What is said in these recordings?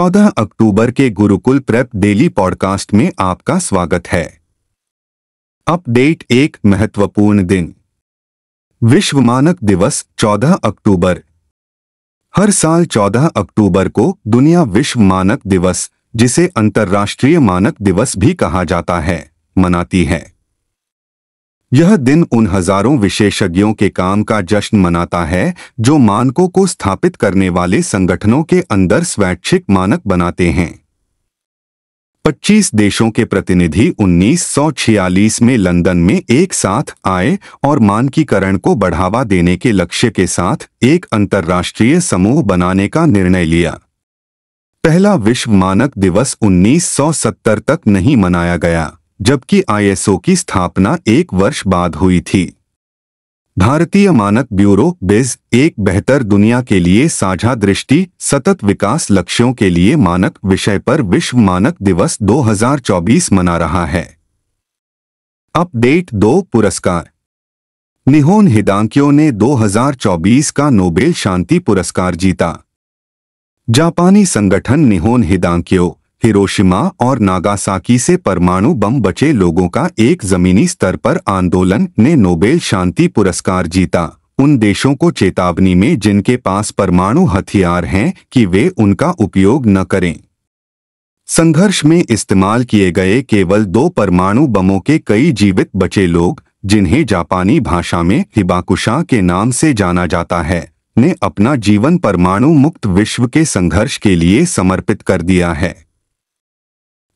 चौदह अक्टूबर के Gurukul prep daily podcast में आपका स्वागत है अपडेट एक महत्वपूर्ण दिन विश्व मानक दिवस 14 अक्टूबर हर साल 14 अक्टूबर को दुनिया विश्व मानक दिवस जिसे अंतर्राष्ट्रीय मानक दिवस भी कहा जाता है मनाती है यह दिन उन हजारों विशेषज्ञों के काम का जश्न मनाता है जो मानकों को स्थापित करने वाले संगठनों के अंदर स्वैच्छिक मानक बनाते हैं 25 देशों के प्रतिनिधि 1946 में लंदन में एक साथ आए और मानकीकरण को बढ़ावा देने के लक्ष्य के साथ एक अंतर्राष्ट्रीय समूह बनाने का निर्णय लिया पहला विश्व मानक दिवस 1970 तक नहीं मनाया गया जबकि आईएसओ की स्थापना एक वर्ष बाद हुई थी भारतीय मानक ब्यूरो बिज एक बेहतर दुनिया के लिए साझा दृष्टि सतत विकास लक्ष्यों के लिए मानक विषय पर विश्व मानक दिवस 2024 मना रहा है अपडेट दो पुरस्कार निहोन हिदांकियो ने 2024 का नोबेल शांति पुरस्कार जीता जापानी संगठन निहोन हिदांकियो हिरोशिमा और नागासाकी से परमाणु बम बचे लोगों का एक जमीनी स्तर पर आंदोलन ने नोबेल शांति पुरस्कार जीता उन देशों को चेतावनी में जिनके पास परमाणु हथियार हैं कि वे उनका उपयोग न करें संघर्ष में इस्तेमाल किए गए केवल दो परमाणु बमों के कई जीवित बचे लोग जिन्हें जापानी भाषा में हिबाकुशा के नाम से जाना जाता है ने अपना जीवन परमाणु मुक्त विश्व के संघर्ष के लिए समर्पित कर दिया है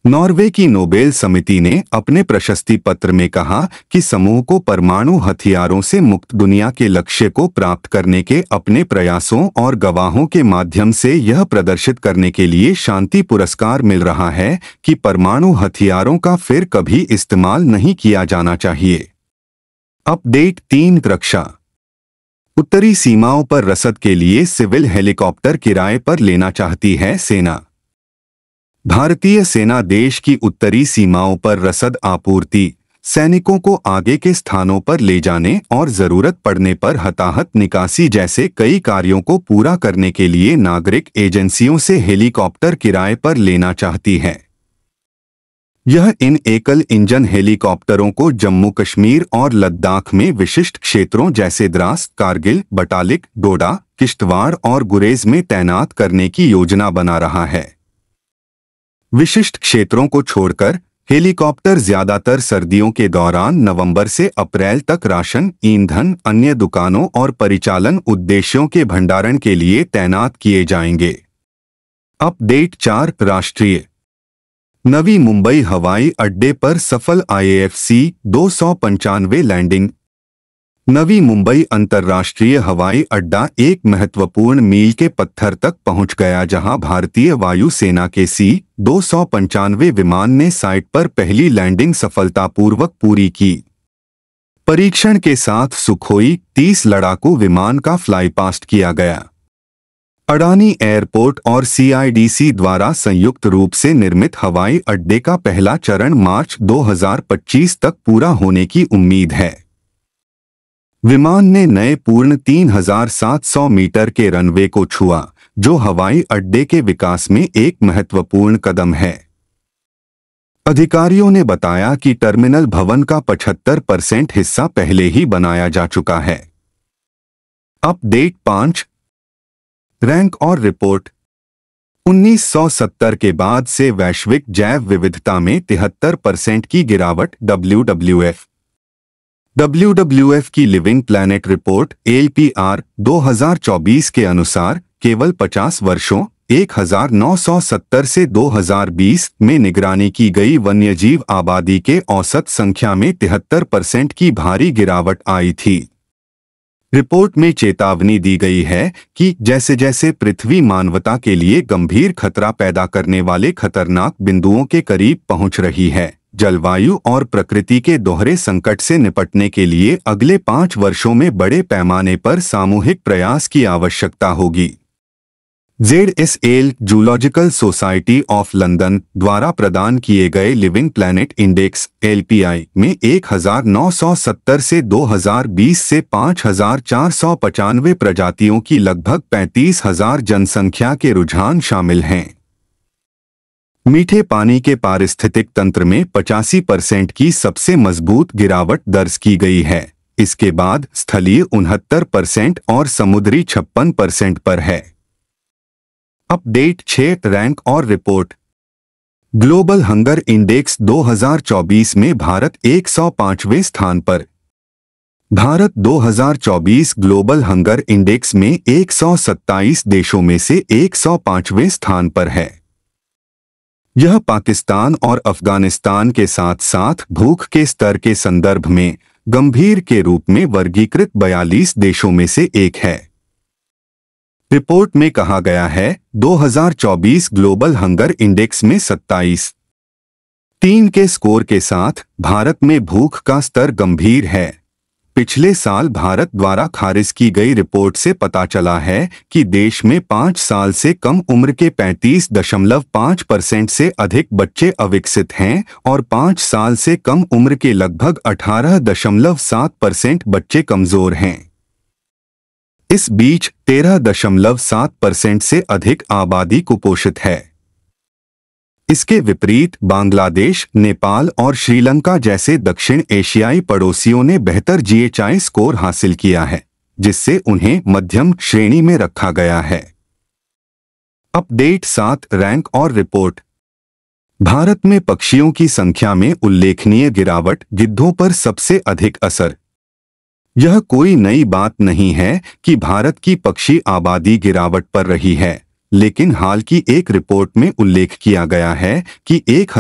नॉर्वे की नोबेल समिति ने अपने प्रशस्ति पत्र में कहा कि समूह को परमाणु हथियारों से मुक्त दुनिया के लक्ष्य को प्राप्त करने के अपने प्रयासों और गवाहों के माध्यम से यह प्रदर्शित करने के लिए शांति पुरस्कार मिल रहा है कि परमाणु हथियारों का फिर कभी इस्तेमाल नहीं किया जाना चाहिए अपडेट तीन रक्षा उत्तरी सीमाओं पर रसद के लिए सिविल हेलीकॉप्टर किराए पर लेना चाहती है सेना भारतीय सेना देश की उत्तरी सीमाओं पर रसद आपूर्ति सैनिकों को आगे के स्थानों पर ले जाने और जरूरत पड़ने पर हताहत निकासी जैसे कई कार्यों को पूरा करने के लिए नागरिक एजेंसियों से हेलीकॉप्टर किराए पर लेना चाहती है यह इन एकल इंजन हेलीकॉप्टरों को जम्मू कश्मीर और लद्दाख में विशिष्ट क्षेत्रों जैसे द्रास कारगिल बटालिक डोडा किश्तवाड़ और गुरेज में तैनात करने की योजना बना रहा है विशिष्ट क्षेत्रों को छोड़कर हेलीकॉप्टर ज्यादातर सर्दियों के दौरान नवंबर से अप्रैल तक राशन ईंधन अन्य दुकानों और परिचालन उद्देश्यों के भंडारण के लिए तैनात किए जाएंगे अपडेट चार राष्ट्रीय नवी मुंबई हवाई अड्डे पर सफल आईएएफसी दो लैंडिंग नवी मुंबई अंतर्राष्ट्रीय हवाई अड्डा एक महत्वपूर्ण मील के पत्थर तक पहुंच गया जहां भारतीय वायुसेना के सी दो विमान ने साइट पर पहली लैंडिंग सफलतापूर्वक पूरी की परीक्षण के साथ सुखोई 30 लड़ाकू विमान का फ्लाईपास्ट किया गया अडानी एयरपोर्ट और सीआईडीसी द्वारा संयुक्त रूप से निर्मित हवाई अड्डे का पहला चरण मार्च 2025 तक पूरा होने की उम्मीद है विमान ने नए पूर्ण 3,700 मीटर के रनवे को छुआ जो हवाई अड्डे के विकास में एक महत्वपूर्ण कदम है अधिकारियों ने बताया कि टर्मिनल भवन का 75 परसेंट हिस्सा पहले ही बनाया जा चुका है अपडेट पांच रैंक और रिपोर्ट 1970 के बाद से वैश्विक जैव विविधता में तिहत्तर परसेंट की गिरावट डब्ल्यू डब्ल्यू एफ डब्ल्यू की लिविंग प्लैनेट रिपोर्ट एलपीआर 2024 के अनुसार केवल 50 वर्षों 1970 से 2020 में निगरानी की गई वन्यजीव आबादी के औसत संख्या में तिहत्तर परसेंट की भारी गिरावट आई थी रिपोर्ट में चेतावनी दी गई है कि जैसे जैसे पृथ्वी मानवता के लिए गंभीर खतरा पैदा करने वाले खतरनाक बिंदुओं के करीब पहुंच रही है जलवायु और प्रकृति के दोहरे संकट से निपटने के लिए अगले पाँच वर्षों में बड़े पैमाने पर सामूहिक प्रयास की आवश्यकता होगी Z S L zoological society of London द्वारा प्रदान किए गए लिविंग प्लैनेट इंडेक्स एलपीआई में 1970 से 2020 से पाँच प्रजातियों की लगभग 35,000 जनसंख्या के रुझान शामिल हैं मीठे पानी के पारिस्थितिक तंत्र में पचासी परसेंट की सबसे मजबूत गिरावट दर्ज की गई है इसके बाद स्थलीय उनहत्तर परसेंट और समुद्री छप्पन परसेंट पर है अपडेट छः रैंक और रिपोर्ट ग्लोबल हंगर इंडेक्स 2024 में भारत 105वें स्थान पर भारत 2024 ग्लोबल हंगर इंडेक्स में 127 देशों में से 105वें स्थान पर है यह पाकिस्तान और अफगानिस्तान के साथ साथ भूख के स्तर के संदर्भ में गंभीर के रूप में वर्गीकृत 42 देशों में से एक है रिपोर्ट में कहा गया है 2024 ग्लोबल हंगर इंडेक्स में 27 तीन के स्कोर के साथ भारत में भूख का स्तर गंभीर है पिछले साल भारत द्वारा खारिज की गई रिपोर्ट से पता चला है कि देश में पाँच साल से कम उम्र के 35.5 परसेंट से अधिक बच्चे अविकसित हैं और पाँच साल से कम उम्र के लगभग 18.7 परसेंट बच्चे कमजोर हैं इस बीच 13.7 परसेंट से अधिक आबादी कुपोषित है इसके विपरीत बांग्लादेश नेपाल और श्रीलंका जैसे दक्षिण एशियाई पड़ोसियों ने बेहतर जीएचआई स्कोर हासिल किया है जिससे उन्हें मध्यम श्रेणी में रखा गया है अपडेट सात रैंक और रिपोर्ट भारत में पक्षियों की संख्या में उल्लेखनीय गिरावट गिद्धों पर सबसे अधिक असर यह कोई नई बात नहीं है कि भारत की पक्षी आबादी गिरावट पर रही है लेकिन हाल की एक रिपोर्ट में उल्लेख किया गया है कि एक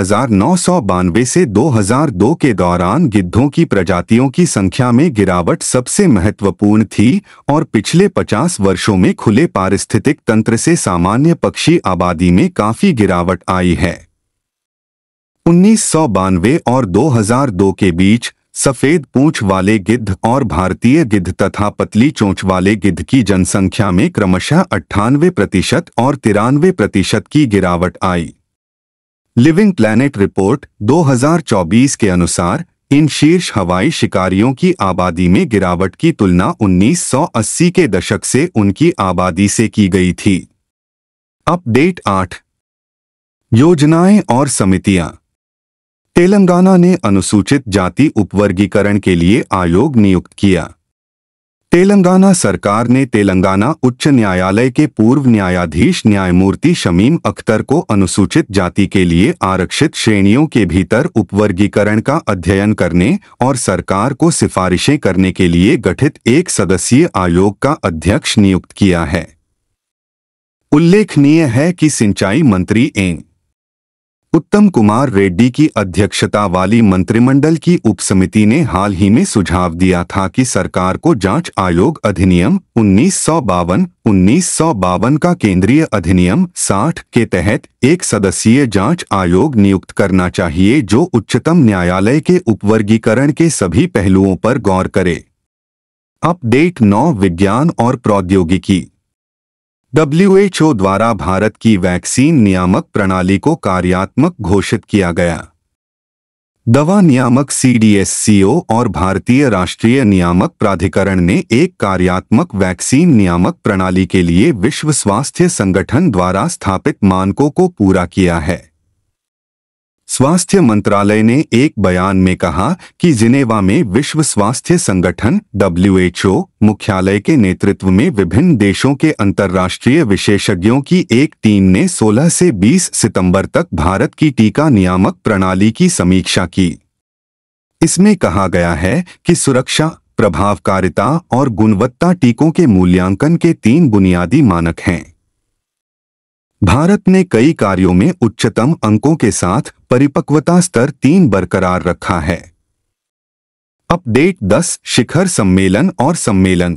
से 2002 के दौरान गिद्धों की प्रजातियों की संख्या में गिरावट सबसे महत्वपूर्ण थी और पिछले 50 वर्षों में खुले पारिस्थितिक तंत्र से सामान्य पक्षी आबादी में काफी गिरावट आई है उन्नीस और 2002 के बीच सफेद पूंछ वाले गिद्ध और भारतीय गिद्ध तथा पतली चोंच वाले गिद्ध की जनसंख्या में क्रमशः अट्ठानवे प्रतिशत और तिरानवे प्रतिशत की गिरावट आई लिविंग प्लैनेट रिपोर्ट 2024 के अनुसार इन शीर्ष हवाई शिकारियों की आबादी में गिरावट की तुलना 1980 के दशक से उनकी आबादी से की गई थी अपडेट आठ योजनाएं और समितियां तेलंगाना ने अनुसूचित जाति उपवर्गीकरण के लिए आयोग नियुक्त किया तेलंगाना सरकार ने तेलंगाना उच्च न्यायालय के पूर्व न्यायाधीश न्यायमूर्ति शमीम अख्तर को अनुसूचित जाति के लिए आरक्षित श्रेणियों के भीतर उपवर्गीकरण का अध्ययन करने और सरकार को सिफारिशें करने के लिए गठित एक सदस्यीय आयोग का अध्यक्ष नियुक्त किया है उल्लेखनीय है कि सिंचाई मंत्री एन उत्तम कुमार रेड्डी की अध्यक्षता वाली मंत्रिमंडल की उपसमिति ने हाल ही में सुझाव दिया था कि सरकार को जांच आयोग अधिनियम उन्नीस सौ बावन उन्नीस सौ बावन का केंद्रीय अधिनियम 60 के तहत एक सदस्यीय जांच आयोग नियुक्त करना चाहिए जो उच्चतम न्यायालय के उपवर्गीकरण के सभी पहलुओं पर गौर करे अपडेट नौ विज्ञान और प्रौद्योगिकी डब्ल्यूएचओ द्वारा भारत की वैक्सीन नियामक प्रणाली को कार्यात्मक घोषित किया गया दवा नियामक सीडीएससीओ और भारतीय राष्ट्रीय नियामक प्राधिकरण ने एक कार्यात्मक वैक्सीन नियामक प्रणाली के लिए विश्व स्वास्थ्य संगठन द्वारा स्थापित मानकों को पूरा किया है स्वास्थ्य मंत्रालय ने एक बयान में कहा कि जिनेवा में विश्व स्वास्थ्य संगठन डब्ल्यूएचओ मुख्यालय के नेतृत्व में विभिन्न देशों के अंतर्राष्ट्रीय विशेषज्ञों की एक टीम ने 16 से 20 सितंबर तक भारत की टीका नियामक प्रणाली की समीक्षा की इसमें कहा गया है कि सुरक्षा प्रभावकारिता और गुणवत्ता टीकों के मूल्यांकन के तीन बुनियादी मानक हैं भारत ने कई कार्यों में उच्चतम अंकों के साथ परिपक्वता स्तर तीन बरकरार रखा है अपडेट दस शिखर सम्मेलन और सम्मेलन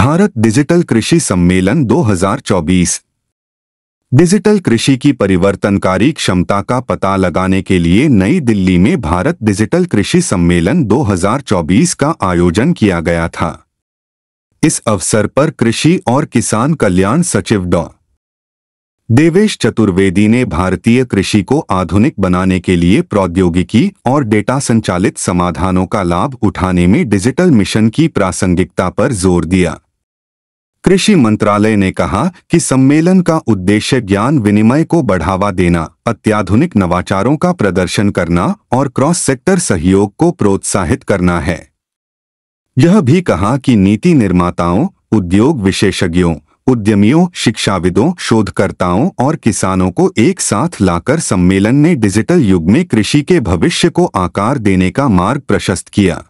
भारत डिजिटल कृषि सम्मेलन 2024 डिजिटल कृषि की परिवर्तनकारी क्षमता का पता लगाने के लिए नई दिल्ली में भारत डिजिटल कृषि सम्मेलन 2024 का आयोजन किया गया था इस अवसर पर कृषि और किसान कल्याण सचिव डॉ देवेश चतुर्वेदी ने भारतीय कृषि को आधुनिक बनाने के लिए प्रौद्योगिकी और डेटा संचालित समाधानों का लाभ उठाने में डिजिटल मिशन की प्रासंगिकता पर जोर दिया कृषि मंत्रालय ने कहा कि सम्मेलन का उद्देश्य ज्ञान विनिमय को बढ़ावा देना अत्याधुनिक नवाचारों का प्रदर्शन करना और क्रॉस सेक्टर सहयोग को प्रोत्साहित करना है यह भी कहा कि नीति निर्माताओं उद्योग विशेषज्ञों उद्यमियों शिक्षाविदों शोधकर्ताओं और किसानों को एक साथ लाकर सम्मेलन ने डिजिटल युग में कृषि के भविष्य को आकार देने का मार्ग प्रशस्त किया